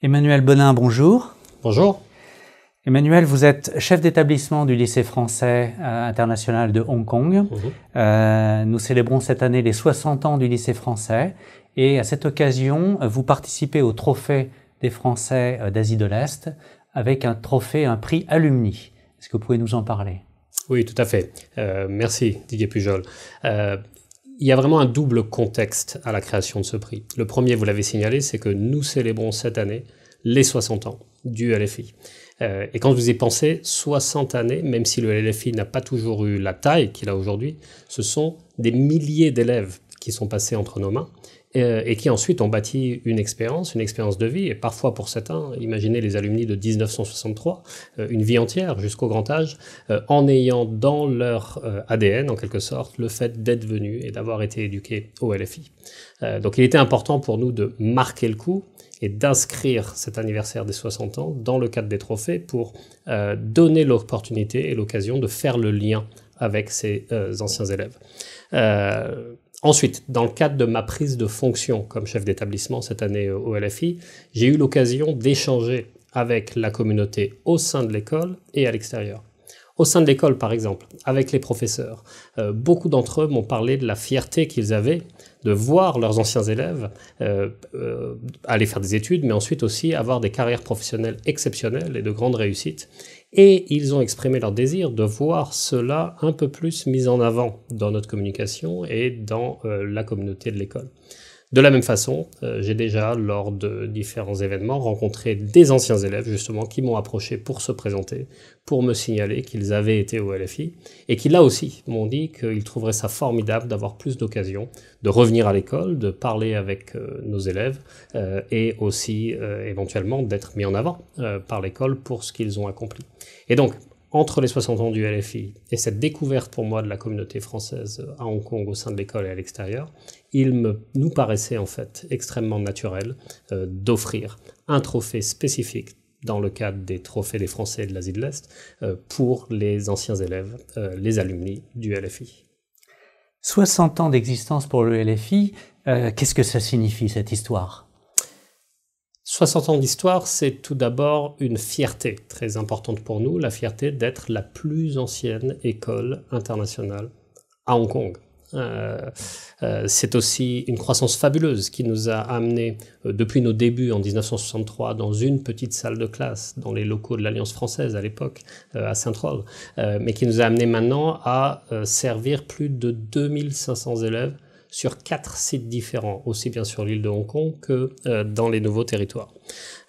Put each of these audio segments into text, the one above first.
Emmanuel Bonin, bonjour. Bonjour. Emmanuel, vous êtes chef d'établissement du lycée français euh, international de Hong Kong. Mhm. Euh, nous célébrons cette année les 60 ans du lycée français et à cette occasion, vous participez au trophée des Français euh, d'Asie de l'Est avec un trophée, un prix alumni. Est-ce que vous pouvez nous en parler Oui, tout à fait. merci, Didier Pujol il y a vraiment un double contexte à la création de ce prix. Le premier, vous l'avez signalé, c'est que nous célébrons cette année les 60 ans du LFI. Euh, et quand vous y pensez, 60 années, même si le LFI n'a pas toujours eu la taille qu'il a aujourd'hui, ce sont des milliers d'élèves qui sont passés entre nos mains euh, et qui ensuite ont bâti une expérience, une expérience de vie, et parfois pour certains, imaginez les alumni de 1963, euh, une vie entière jusqu'au grand âge, euh, en ayant dans leur ADN, en quelque sorte, le fait d'être venu et d'avoir été éduqué au LFI. donc il était important pour nous de marquer le coup et d'inscrire cet anniversaire des 60 ans dans le cadre des trophées pour donner l'opportunité et l'occasion de faire le lien avec ces anciens élèves. Ensuite, dans le cadre de ma prise de fonction comme chef d'établissement cette année euh, au LFI, j'ai eu l'occasion d'échanger avec la communauté au sein de l'école et à l'extérieur au sein de l'école par exemple, avec les professeurs. Euh, beaucoup d'entre eux m'ont parlé de la fierté qu'ils avaient de voir leurs anciens élèves euh, euh, aller faire des études, mais ensuite aussi avoir des carrières professionnelles exceptionnelles et de grandes réussites. Et ils ont exprimé leur désir de voir cela un peu plus mis en avant dans notre communication et dans la communauté de l'école. De la même façon, euh, j'ai déjà, lors de différents événements, rencontré des anciens élèves, justement, qui m'ont approché pour se présenter, pour me signaler qu'ils avaient été au LFI, et qui, là aussi, m'ont dit qu'ils trouveraient ça formidable d'avoir plus d'occasions de revenir à l'école, de parler avec euh, nos élèves, euh, et aussi, éventuellement, d'être mis en avant par l'école pour ce qu'ils ont accompli. Et donc, entre les 60 ans du LFI et cette découverte pour moi de la communauté française à Hong Kong au sein de l'école et à l'extérieur, il me, nous paraissait en fait extrêmement naturel euh, d'offrir un trophée spécifique dans le cadre des trophées des Français et de l'Asie de l'Est euh, pour les anciens élèves, euh, les alumni du LFI. 60 ans d'existence pour le LFI, qu'est-ce que ça signifie cette histoire 60 ans d'histoire, c'est tout d'abord une fierté très importante pour nous, la fierté d'être la plus ancienne école internationale à Hong Kong. Euh, euh, c'est aussi une croissance fabuleuse qui nous a amenés euh, depuis nos débuts en 1963 dans une petite salle de classe dans les locaux de l'Alliance française à l'époque à saint rol mais qui nous a amenés maintenant à servir plus de 2500 élèves sur quatre sites différents, aussi bien sur l'île de Hong Kong que euh, dans les nouveaux territoires.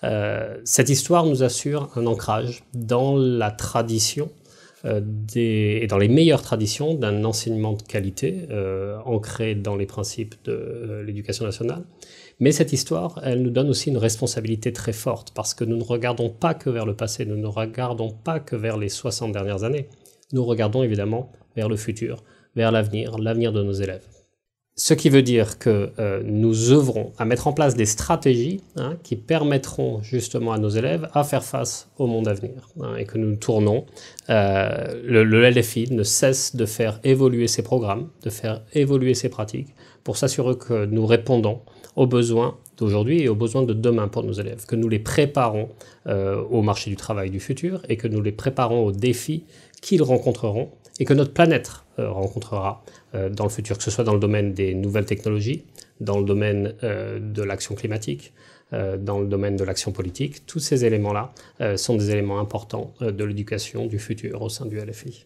Euh, cette histoire nous assure un ancrage dans la tradition euh, des, et dans les meilleures traditions d'un enseignement de qualité ancré dans les principes de l'éducation nationale. Mais cette histoire, elle nous donne aussi une responsabilité très forte, parce que nous ne regardons pas que vers le passé, nous ne regardons pas que vers les 60 dernières années, nous regardons évidemment vers le futur, vers l'avenir, l'avenir de nos élèves. Ce qui veut dire que euh, nous œuvrons à mettre en place des stratégies hein, qui permettront justement à nos élèves à faire face au monde à venir hein, et que nous tournons. Euh, le, le, LFI ne cesse de faire évoluer ses programmes, de faire évoluer ses pratiques pour s'assurer que nous répondons aux besoins aujourd'hui et aux besoins de demain pour nos élèves, que nous les préparons euh, au marché du travail du futur et que nous les préparons aux défis qu'ils rencontreront et que notre planète euh, rencontrera euh, dans le futur, que ce soit dans le domaine des nouvelles technologies, dans le domaine de l'action climatique, dans le domaine de l'action politique. Tous ces éléments-là sont des éléments importants de l'éducation du futur au sein du LFI.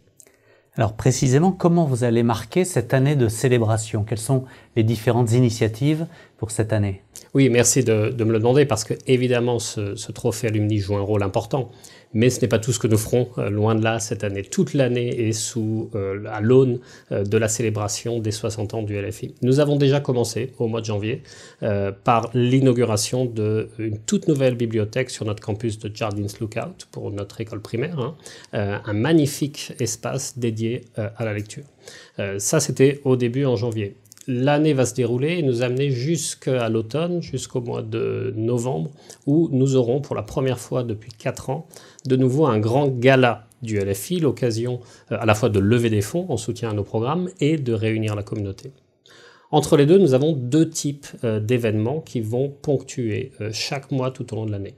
Alors précisément, comment vous allez marquer cette année de célébration Quelles sont les différentes initiatives pour cette année oui, merci de, me le demander parce que évidemment ce, trophée alumni joue un rôle important, mais ce n'est pas tout ce que nous ferons, euh, loin de là, cette année. Toute l'année est sous, euh, à l'aune euh, de la célébration des 60 ans du LFI. Nous avons déjà commencé au mois de janvier par l'inauguration d'une toute nouvelle bibliothèque sur notre campus de Jardins Lookout pour notre école primaire, hein, un magnifique espace dédié à la lecture. ça, c'était au début en janvier l'année va se dérouler et nous amener jusqu'à l'automne, jusqu'au mois de novembre, où nous aurons pour la première fois depuis quatre ans de nouveau un grand gala du LFI, l'occasion euh, à la fois de lever des fonds en soutien à nos programmes et de réunir la communauté. Entre les deux, nous avons deux types euh, d'événements qui vont ponctuer euh, chaque mois tout au long de l'année.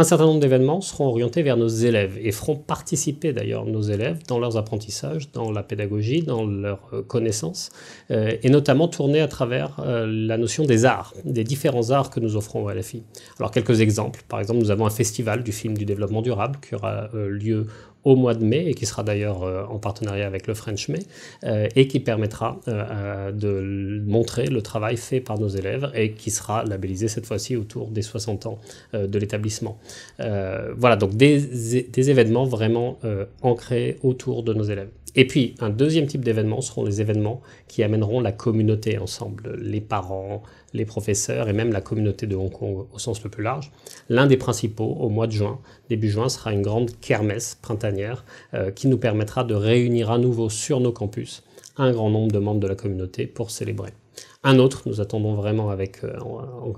Un certain nombre d'événements seront orientés vers nos élèves et feront participer d'ailleurs nos élèves dans leurs apprentissages, dans la pédagogie, dans leurs euh, connaissances, euh, et notamment tourner à travers euh, la notion des arts, des différents arts que nous offrons à la fille. Alors quelques exemples. Par exemple, nous avons un festival du film du développement durable qui aura lieu au mois de mai, et qui sera d'ailleurs euh, en partenariat avec le French May, euh, et qui permettra euh, de montrer le travail fait par nos élèves, et qui sera labellisé cette fois-ci autour des 60 ans de l'établissement. voilà, donc des, des événements vraiment ancrés autour de nos élèves. Et puis, un deuxième type d'événement seront les événements qui amèneront la communauté ensemble, les parents, les professeurs et même la communauté de Hong Kong au sens le plus large. L'un des principaux, au mois de juin, début juin, sera une grande kermesse printanière euh, qui nous permettra de réunir à nouveau sur nos campus un grand nombre de membres de la communauté pour célébrer. Un autre, nous attendons vraiment avec euh,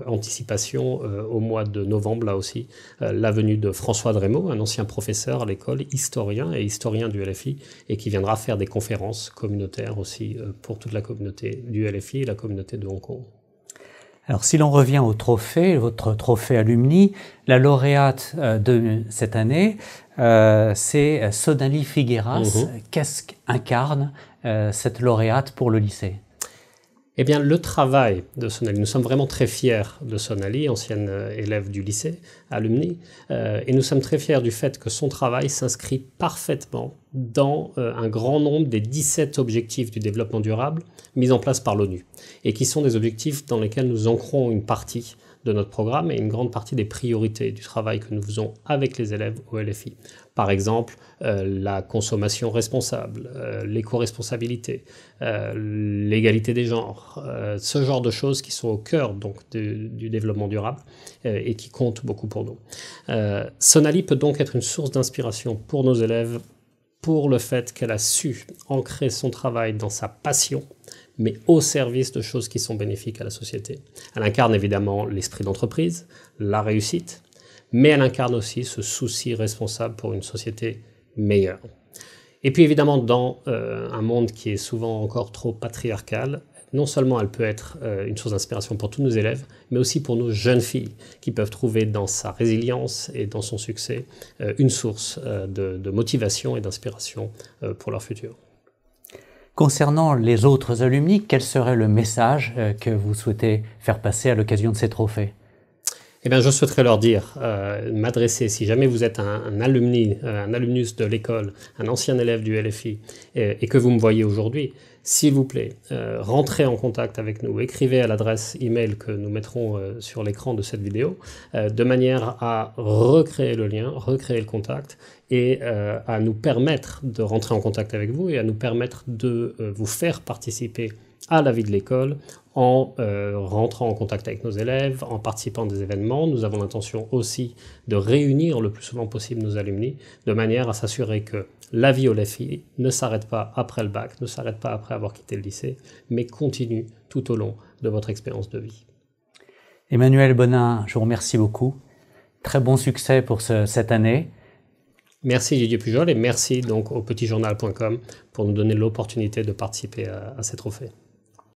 anticipation euh, au mois de novembre, là aussi, la venue de François Drémaud, un ancien professeur à l'école, historien et historien du LFI, et qui viendra faire des conférences communautaires aussi pour toute la communauté du LFI et la communauté de Hong Kong. Alors si l'on revient au trophée, votre trophée alumni, la lauréate de cette année euh, c'est euh, Sonali Figueras. Mhm. Euh, qu'est-ce qu'incarne cette lauréate pour le lycée Eh bien, le travail de Sonali. Nous sommes vraiment très fiers de Sonali, ancienne élève du lycée, alumni, et nous sommes très fiers du fait que son travail s'inscrit parfaitement dans un grand nombre des 17 objectifs du développement durable mis en place par l'ONU, et qui sont des objectifs dans lesquels nous ancrons une partie de notre programme et une grande partie des priorités du travail que nous faisons avec les élèves au LFI. Par exemple, euh, la consommation responsable, euh, l'éco-responsabilité, euh, l'égalité des genres, ce genre de choses qui sont au cœur donc, du, du développement durable et qui comptent beaucoup pour nous. Sonali peut donc être une source d'inspiration pour nos élèves pour le fait qu'elle a su ancrer son travail dans sa passion mais au service de choses qui sont bénéfiques à la société. Elle incarne évidemment l'esprit d'entreprise, la réussite, mais elle incarne aussi ce souci responsable pour une société meilleure. Et puis évidemment, dans euh, un monde qui est souvent encore trop patriarcal, non seulement elle peut être euh, une source d'inspiration pour tous nos élèves, mais aussi pour nos jeunes filles, qui peuvent trouver dans sa résilience et dans son succès euh, une source de, motivation et d'inspiration pour leur futur. Concernant les autres alumni, quel serait le message euh, que vous souhaitez faire passer à l'occasion de ces trophées eh bien, je souhaiterais leur dire, euh, m'adresser, si jamais vous êtes un, alumni, euh, un alumnus de l'école, un ancien élève du LFI, et, que vous me voyez aujourd'hui, s'il vous plaît, rentrez en contact avec nous, écrivez à l'adresse email que nous mettrons sur l'écran de cette vidéo, de manière à recréer le lien, recréer le contact et euh, à nous permettre de rentrer en contact avec vous et à nous permettre de euh, vous faire participer à la vie de l'école en euh, rentrant en contact avec nos élèves, en participant à des événements. Nous avons l'intention aussi de réunir le plus souvent possible nos alumni de manière à s'assurer que la vie au LFI ne s'arrête pas après le bac, ne s'arrête pas après avoir quitté le lycée, mais continue tout au long de votre expérience de vie. Emmanuel Bonin, je vous remercie beaucoup. Très bon succès pour cette année. Merci Didier Pujol et merci donc au petitjournal.com pour nous donner l'opportunité de participer à, à ces trophées.